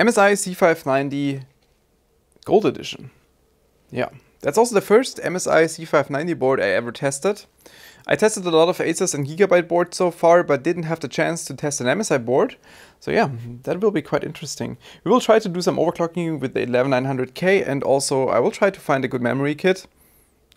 MSI C590 Gold Edition. Yeah, that's also the first MSI C590 board I ever tested. I tested a lot of Asus and Gigabyte boards so far, but didn't have the chance to test an MSI board. So yeah, that will be quite interesting. We will try to do some overclocking with the 11900K and also I will try to find a good memory kit.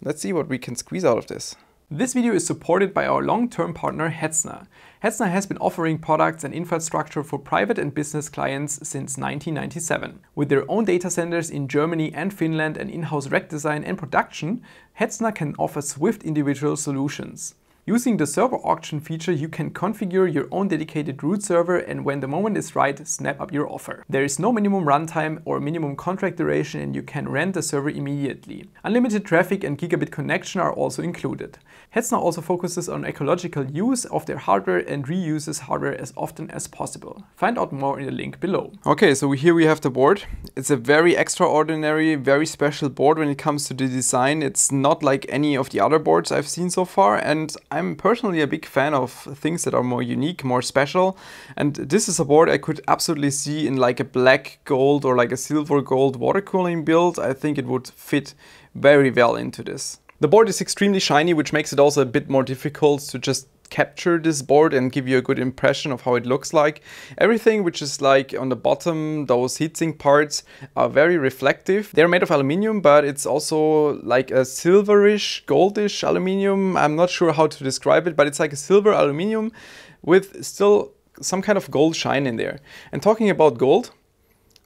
Let's see what we can squeeze out of this. This video is supported by our long-term partner Hetzner. Hetzner has been offering products and infrastructure for private and business clients since 1997. With their own data centers in Germany and Finland and in-house rack design and production, Hetzner can offer swift individual solutions. Using the server auction feature, you can configure your own dedicated root server and when the moment is right, snap up your offer. There is no minimum runtime or minimum contract duration and you can rent the server immediately. Unlimited traffic and gigabit connection are also included. Hetzner also focuses on ecological use of their hardware and reuses hardware as often as possible. Find out more in the link below. Okay, so here we have the board. It's a very extraordinary, very special board when it comes to the design. It's not like any of the other boards I've seen so far and i I'm personally a big fan of things that are more unique, more special. And this is a board I could absolutely see in like a black gold or like a silver gold water cooling build. I think it would fit very well into this. The board is extremely shiny, which makes it also a bit more difficult to just capture this board and give you a good impression of how it looks like. Everything which is like on the bottom, those heatsink parts are very reflective. They're made of aluminium, but it's also like a silverish, goldish aluminium. I'm not sure how to describe it, but it's like a silver aluminium with still some kind of gold shine in there. And talking about gold,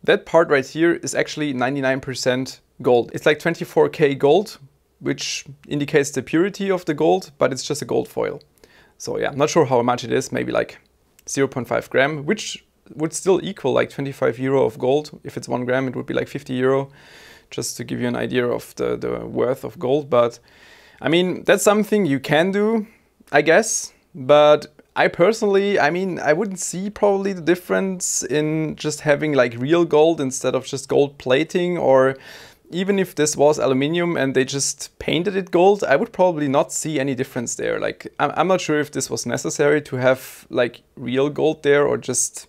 that part right here is actually 99% gold. It's like 24K gold, which indicates the purity of the gold, but it's just a gold foil. So yeah, I'm not sure how much it is, maybe like 0.5 gram, which would still equal like 25 euro of gold. If it's one gram, it would be like 50 euro, just to give you an idea of the, the worth of gold. But I mean, that's something you can do, I guess. But I personally, I mean, I wouldn't see probably the difference in just having like real gold instead of just gold plating or even if this was aluminium and they just painted it gold, I would probably not see any difference there. Like, I'm, not sure if this was necessary to have like real gold there or just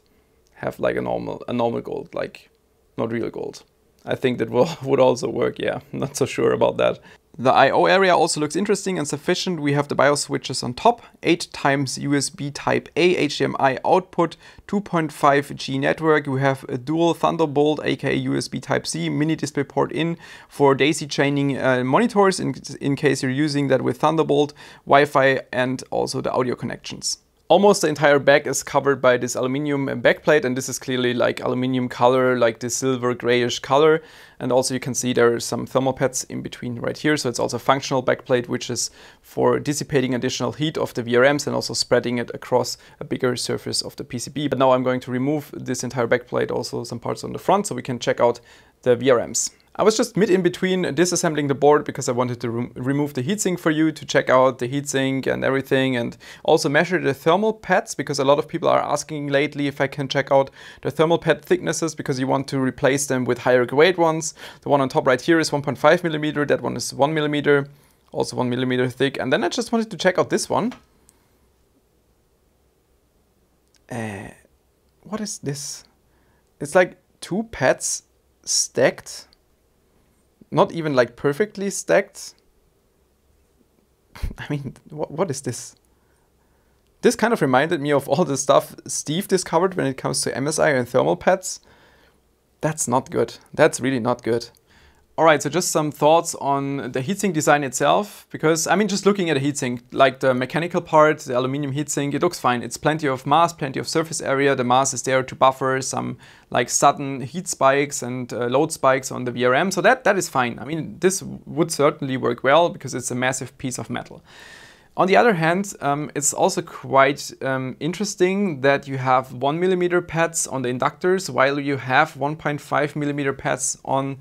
have like a normal, a normal gold, like not real gold. I think that will, would also work. Yeah, not so sure about that. The I.O. area also looks interesting and sufficient. We have the BIOS switches on top, 8 times USB Type A HDMI output, 2.5G network. We have a dual Thunderbolt aka USB Type C mini display port in for daisy chaining uh, monitors in, in case you're using that with Thunderbolt, Wi-Fi and also the audio connections. Almost the entire back is covered by this aluminium backplate and this is clearly like aluminium color, like this silver grayish color. And also you can see there are some thermal pads in between right here. So it's also a functional backplate, which is for dissipating additional heat of the VRMs and also spreading it across a bigger surface of the PCB. But now I'm going to remove this entire backplate, also some parts on the front, so we can check out the VRMs. I was just mid in between disassembling the board because I wanted to re remove the heatsink for you to check out the heatsink and everything and also measure the thermal pads because a lot of people are asking lately if I can check out the thermal pad thicknesses because you want to replace them with higher grade ones. The one on top right here is 1.5 millimeter, that one is 1 millimeter, also 1 millimeter thick. And then I just wanted to check out this one. Uh, what is this? It's like two pads stacked not even like perfectly stacked. I mean, what, what is this? This kind of reminded me of all the stuff Steve discovered when it comes to MSI and thermal pads. That's not good. That's really not good. All right, so just some thoughts on the heatsink design itself, because I mean, just looking at a heatsink, like the mechanical part, the aluminum heatsink, it looks fine. It's plenty of mass, plenty of surface area. The mass is there to buffer some like sudden heat spikes and uh, load spikes on the VRM. So that, that is fine. I mean, this would certainly work well because it's a massive piece of metal. On the other hand, um, it's also quite um, interesting that you have 1 millimeter pads on the inductors while you have 1.5 millimeter pads on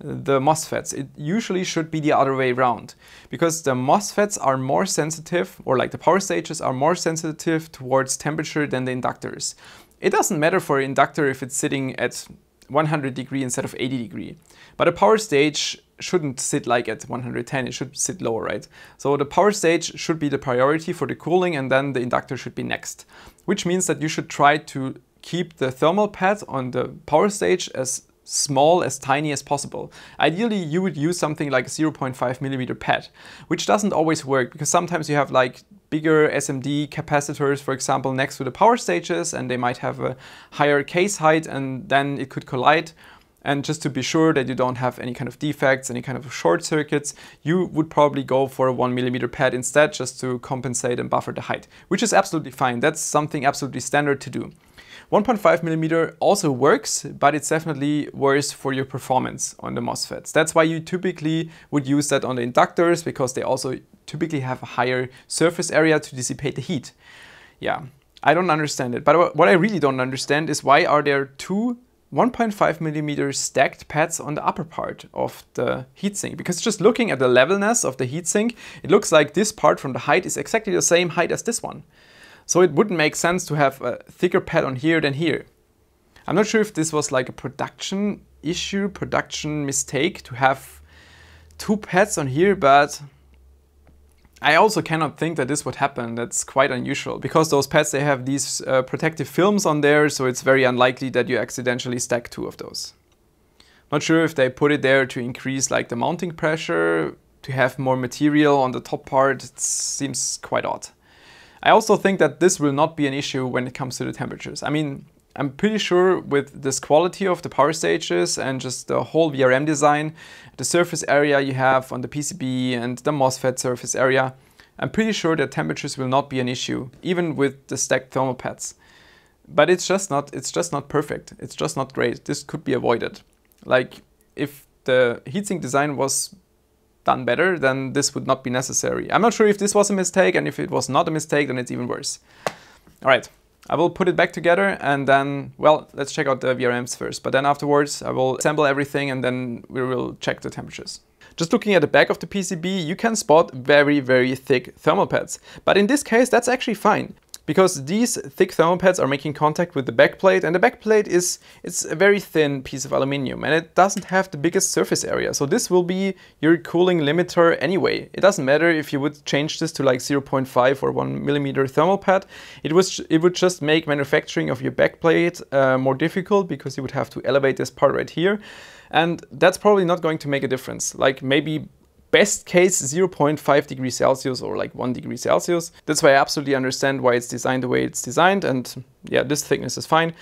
the MOSFETs. It usually should be the other way around because the MOSFETs are more sensitive or like the power stages are more sensitive towards temperature than the inductors. It doesn't matter for an inductor if it's sitting at 100 degree instead of 80 degree. But a power stage shouldn't sit like at 110, it should sit lower, right? So the power stage should be the priority for the cooling and then the inductor should be next. Which means that you should try to keep the thermal pad on the power stage as small, as tiny as possible. Ideally, you would use something like a 0.5 millimeter pad, which doesn't always work because sometimes you have like bigger SMD capacitors, for example, next to the power stages and they might have a higher case height and then it could collide. And just to be sure that you don't have any kind of defects, any kind of short circuits, you would probably go for a one millimeter pad instead just to compensate and buffer the height, which is absolutely fine. That's something absolutely standard to do. 1.5 millimeter also works, but it's definitely worse for your performance on the MOSFETs. That's why you typically would use that on the inductors because they also typically have a higher surface area to dissipate the heat. Yeah, I don't understand it. But what I really don't understand is why are there two 1.5 millimeter stacked pads on the upper part of the heatsink because just looking at the levelness of the heatsink, it looks like this part from the height is exactly the same height as this one. So it wouldn't make sense to have a thicker pad on here than here. I'm not sure if this was like a production issue, production mistake to have two pads on here, but I also cannot think that this would happen. That's quite unusual because those pads, they have these uh, protective films on there. So it's very unlikely that you accidentally stack two of those. Not sure if they put it there to increase like the mounting pressure, to have more material on the top part. It seems quite odd. I also think that this will not be an issue when it comes to the temperatures. I mean, I'm pretty sure with this quality of the power stages and just the whole VRM design, the surface area you have on the PCB and the MOSFET surface area, I'm pretty sure that temperatures will not be an issue, even with the stacked thermal pads. But it's just not, it's just not perfect. It's just not great. This could be avoided. Like if the heatsink design was done better, then this would not be necessary. I'm not sure if this was a mistake, and if it was not a mistake, then it's even worse. All right, I will put it back together and then, well, let's check out the VRMs first. But then afterwards, I will assemble everything and then we will check the temperatures. Just looking at the back of the PCB, you can spot very, very thick thermal pads. But in this case, that's actually fine because these thick thermal pads are making contact with the backplate and the backplate is it's a very thin piece of aluminium and it doesn't have the biggest surface area. So this will be your cooling limiter anyway. It doesn't matter if you would change this to like 0.5 or 1 millimeter thermal pad. It, was, it would just make manufacturing of your backplate uh, more difficult because you would have to elevate this part right here. And that's probably not going to make a difference. Like maybe best case 0.5 degrees Celsius or like 1 degree Celsius. That's why I absolutely understand why it's designed the way it's designed and yeah, this thickness is fine.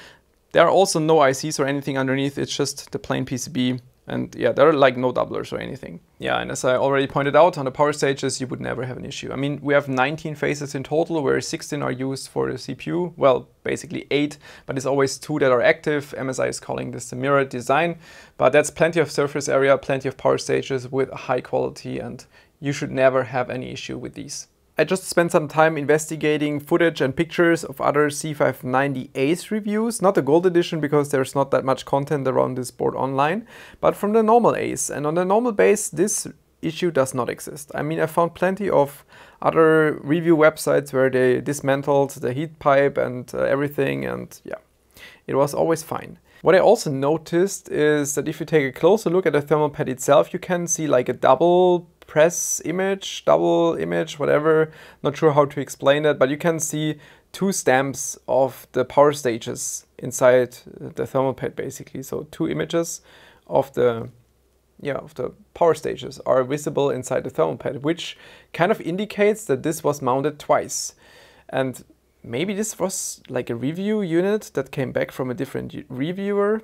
There are also no ICs or anything underneath, it's just the plain PCB and yeah, there are like no doublers or anything. Yeah, and as I already pointed out, on the power stages, you would never have an issue. I mean, we have 19 phases in total, where 16 are used for the CPU. Well, basically eight, but it's always two that are active. MSI is calling this the mirror design, but that's plenty of surface area, plenty of power stages with high quality, and you should never have any issue with these. I just spent some time investigating footage and pictures of other C590 Ace reviews, not the gold edition because there's not that much content around this board online, but from the normal Ace. And on the normal base, this issue does not exist. I mean, I found plenty of other review websites where they dismantled the heat pipe and uh, everything and yeah, it was always fine. What I also noticed is that if you take a closer look at the thermal pad itself, you can see like a double press image, double image, whatever. Not sure how to explain that, but you can see two stamps of the power stages inside the thermal pad basically. So two images of the yeah, of the power stages are visible inside the thermal pad, which kind of indicates that this was mounted twice. And maybe this was like a review unit that came back from a different reviewer.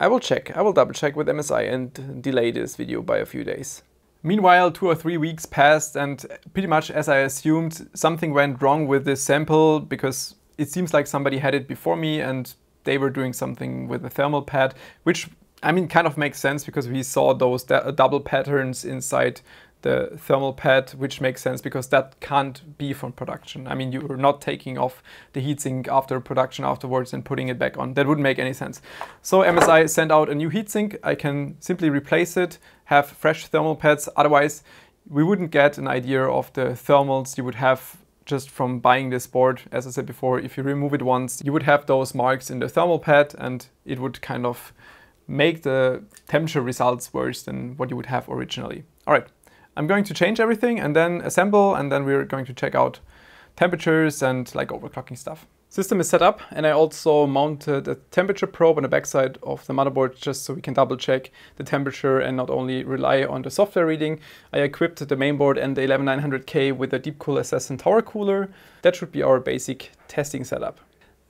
I will check, I will double check with MSI and delay this video by a few days. Meanwhile, two or three weeks passed and pretty much as I assumed, something went wrong with this sample because it seems like somebody had it before me and they were doing something with the thermal pad, which I mean, kind of makes sense because we saw those double patterns inside the thermal pad, which makes sense because that can't be from production. I mean, you're not taking off the heatsink after production afterwards and putting it back on. That wouldn't make any sense. So MSI sent out a new heatsink. I can simply replace it, have fresh thermal pads. Otherwise, we wouldn't get an idea of the thermals you would have just from buying this board. As I said before, if you remove it once, you would have those marks in the thermal pad and it would kind of make the temperature results worse than what you would have originally. All right, I'm going to change everything and then assemble and then we're going to check out temperatures and like overclocking stuff. System is set up and I also mounted a temperature probe on the backside of the motherboard just so we can double check the temperature and not only rely on the software reading. I equipped the mainboard and the 11900K with a Deepcool Assassin tower cooler. That should be our basic testing setup.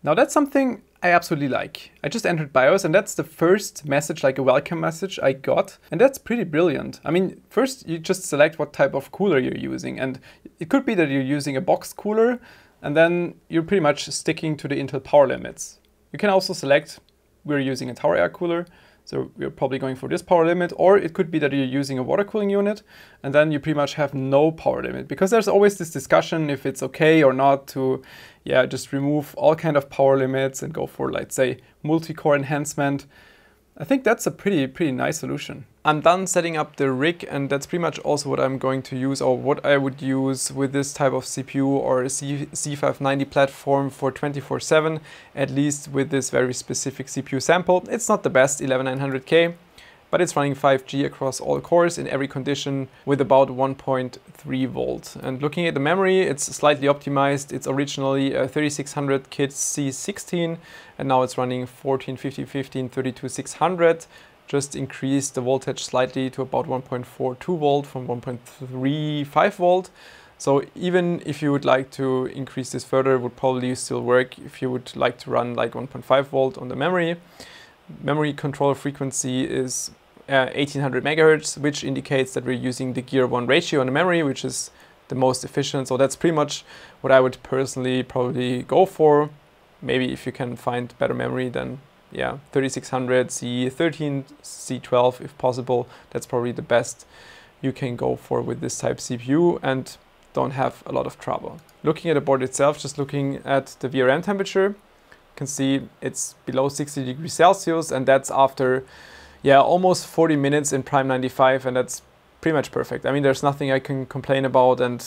Now that's something I absolutely like. I just entered BIOS and that's the first message, like a welcome message I got. And that's pretty brilliant. I mean, first you just select what type of cooler you're using. And it could be that you're using a box cooler and then you're pretty much sticking to the Intel power limits. You can also select, we're using a tower air cooler, so you are probably going for this power limit, or it could be that you're using a water cooling unit, and then you pretty much have no power limit, because there's always this discussion if it's okay or not to, yeah, just remove all kind of power limits and go for, let's say, multi-core enhancement. I think that's a pretty, pretty nice solution. I'm done setting up the rig and that's pretty much also what I'm going to use or what I would use with this type of CPU or C 590 platform for 24-7, at least with this very specific CPU sample. It's not the best 11900K, but it's running 5G across all cores in every condition with about 1.3 volt. And looking at the memory, it's slightly optimized. It's originally a 3600 kit C16 and now it's running 1450 15 32 600 just increase the voltage slightly to about 1.42 volt from 1.35 volt. So even if you would like to increase this further, it would probably still work if you would like to run like 1.5 volt on the memory. Memory control frequency is 1800 uh, megahertz, which indicates that we're using the gear 1 ratio on the memory, which is the most efficient. So that's pretty much what I would personally probably go for. Maybe if you can find better memory than yeah, 3600, C13, C12 if possible, that's probably the best you can go for with this type CPU and don't have a lot of trouble. Looking at the board itself, just looking at the VRM temperature, you can see it's below 60 degrees Celsius and that's after yeah, almost 40 minutes in Prime 95 and that's pretty much perfect. I mean, there's nothing I can complain about and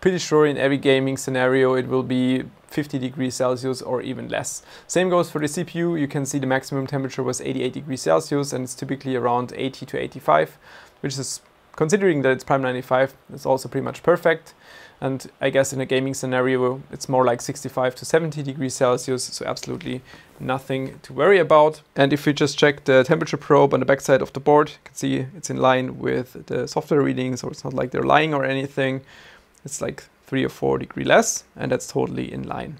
pretty sure in every gaming scenario it will be 50 degrees Celsius or even less. Same goes for the CPU, you can see the maximum temperature was 88 degrees Celsius and it's typically around 80 to 85, which is, considering that it's Prime 95, it's also pretty much perfect. And I guess in a gaming scenario, it's more like 65 to 70 degrees Celsius, so absolutely nothing to worry about. And if we just check the temperature probe on the backside of the board, you can see it's in line with the software readings, or it's not like they're lying or anything. It's like three or four degree less, and that's totally in line.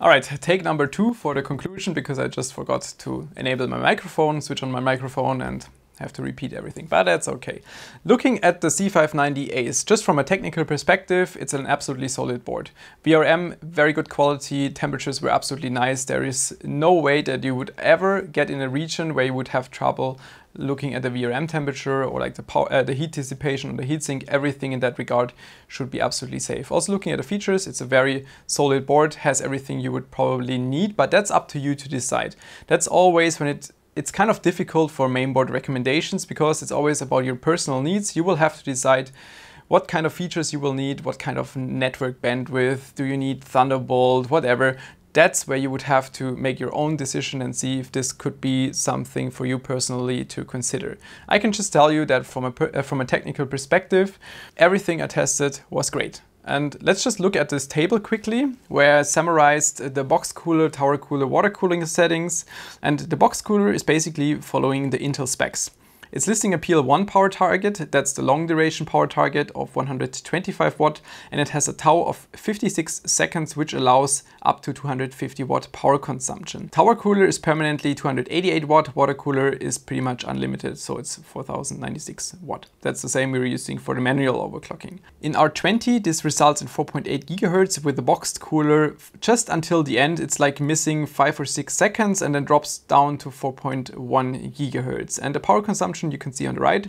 All right, take number two for the conclusion, because I just forgot to enable my microphone, switch on my microphone, and have to repeat everything, but that's okay. Looking at the C590 as just from a technical perspective, it's an absolutely solid board. VRM, very good quality, temperatures were absolutely nice. There is no way that you would ever get in a region where you would have trouble looking at the VRM temperature or like the, power, uh, the heat dissipation or the heatsink, everything in that regard should be absolutely safe. Also looking at the features, it's a very solid board, has everything you would probably need, but that's up to you to decide. That's always when it it's kind of difficult for mainboard recommendations because it's always about your personal needs. You will have to decide what kind of features you will need, what kind of network bandwidth, do you need Thunderbolt, whatever. That's where you would have to make your own decision and see if this could be something for you personally to consider. I can just tell you that from a, uh, from a technical perspective, everything I tested was great. And let's just look at this table quickly, where I summarized the box cooler, tower cooler, water cooling settings. And the box cooler is basically following the Intel specs. It's listing a PL1 power target, that's the long duration power target of 125 watt, and it has a tau of 56 seconds, which allows up to 250 watt power consumption. Tower cooler is permanently 288 watt, water cooler is pretty much unlimited, so it's 4096 watt. That's the same we were using for the manual overclocking. In R20, this results in 4.8 gigahertz with the boxed cooler just until the end. It's like missing five or six seconds and then drops down to 4.1 gigahertz. And the power consumption you can see on the right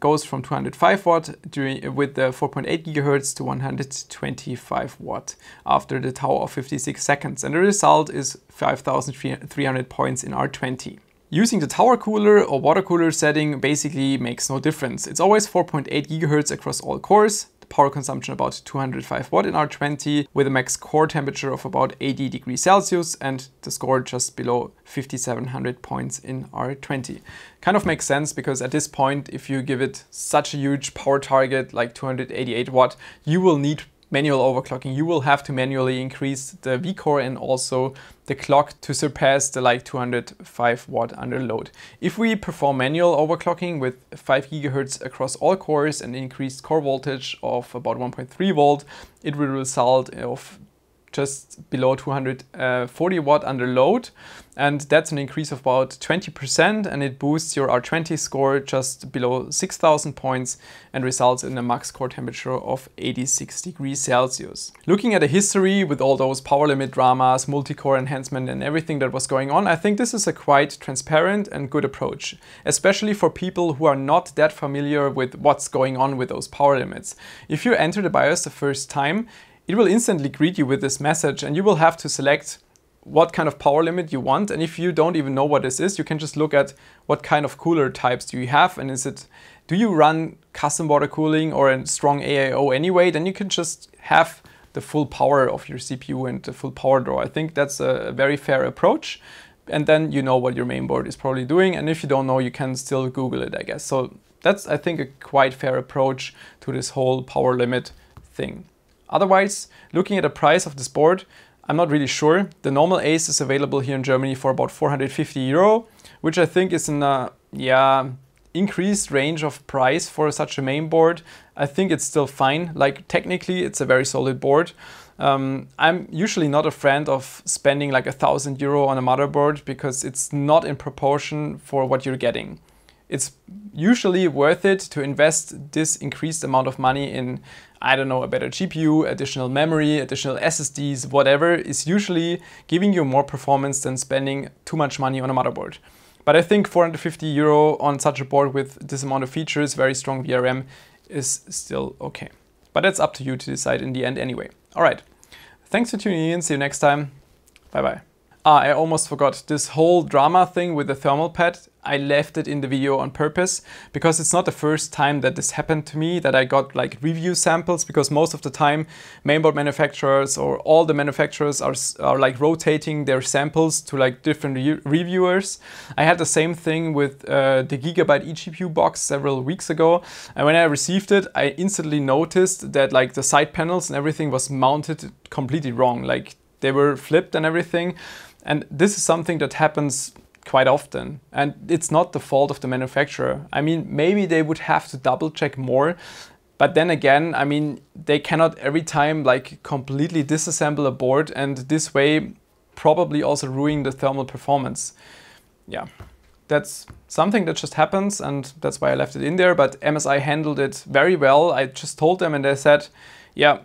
goes from 205 watt during, with the 4.8 gigahertz to 125 watt after the tau of 56 seconds. And the result is 5,300 points in R20. Using the tower cooler or water cooler setting basically makes no difference. It's always 4.8 GHz across all cores, the power consumption about 205 watt in R20 with a max core temperature of about 80 degrees Celsius and the score just below 5700 points in R20. Kind of makes sense because at this point if you give it such a huge power target like 288 watt you will need manual overclocking, you will have to manually increase the vCore and also the clock to surpass the like 205 watt under load. If we perform manual overclocking with 5 gigahertz across all cores and increased core voltage of about 1.3 volt, it will result of just below 240 uh, watt under load and that's an increase of about 20% and it boosts your R20 score just below 6000 points and results in a max core temperature of 86 degrees Celsius. Looking at the history with all those power limit dramas, multi-core enhancement and everything that was going on, I think this is a quite transparent and good approach, especially for people who are not that familiar with what's going on with those power limits. If you enter the BIOS the first time, it will instantly greet you with this message and you will have to select what kind of power limit you want. And if you don't even know what this is, you can just look at what kind of cooler types do you have and is it, do you run custom water cooling or a strong AIO anyway? Then you can just have the full power of your CPU and the full power draw. I think that's a very fair approach. And then you know what your mainboard is probably doing. And if you don't know, you can still Google it, I guess. So that's, I think, a quite fair approach to this whole power limit thing. Otherwise, looking at the price of this board, I'm not really sure. The normal Ace is available here in Germany for about 450 euro, which I think is in a, yeah, increased range of price for such a main board. I think it's still fine. Like technically, it's a very solid board. Um, I'm usually not a friend of spending like a thousand euro on a motherboard because it's not in proportion for what you're getting. It's usually worth it to invest this increased amount of money in I don't know, a better GPU, additional memory, additional SSDs, whatever, is usually giving you more performance than spending too much money on a motherboard. But I think 450 euro on such a board with this amount of features, very strong VRM, is still okay. But that's up to you to decide in the end anyway. All right. Thanks for tuning in. See you next time. Bye bye. Ah, I almost forgot. This whole drama thing with the thermal pad, I left it in the video on purpose because it's not the first time that this happened to me that I got like review samples because most of the time mainboard manufacturers or all the manufacturers are, are like rotating their samples to like different re reviewers. I had the same thing with uh, the Gigabyte eGPU box several weeks ago and when I received it I instantly noticed that like the side panels and everything was mounted completely wrong. Like they were flipped and everything and this is something that happens quite often. And it's not the fault of the manufacturer. I mean, maybe they would have to double check more. But then again, I mean, they cannot every time like completely disassemble a board and this way probably also ruin the thermal performance. Yeah, that's something that just happens and that's why I left it in there. But MSI handled it very well. I just told them and they said, yeah,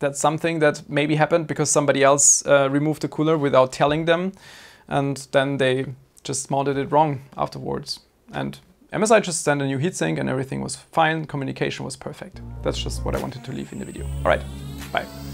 that's something that maybe happened because somebody else uh, removed the cooler without telling them and then they just mounted it wrong afterwards. And MSI just sent a new heatsink and everything was fine, communication was perfect. That's just what I wanted to leave in the video. All right, bye.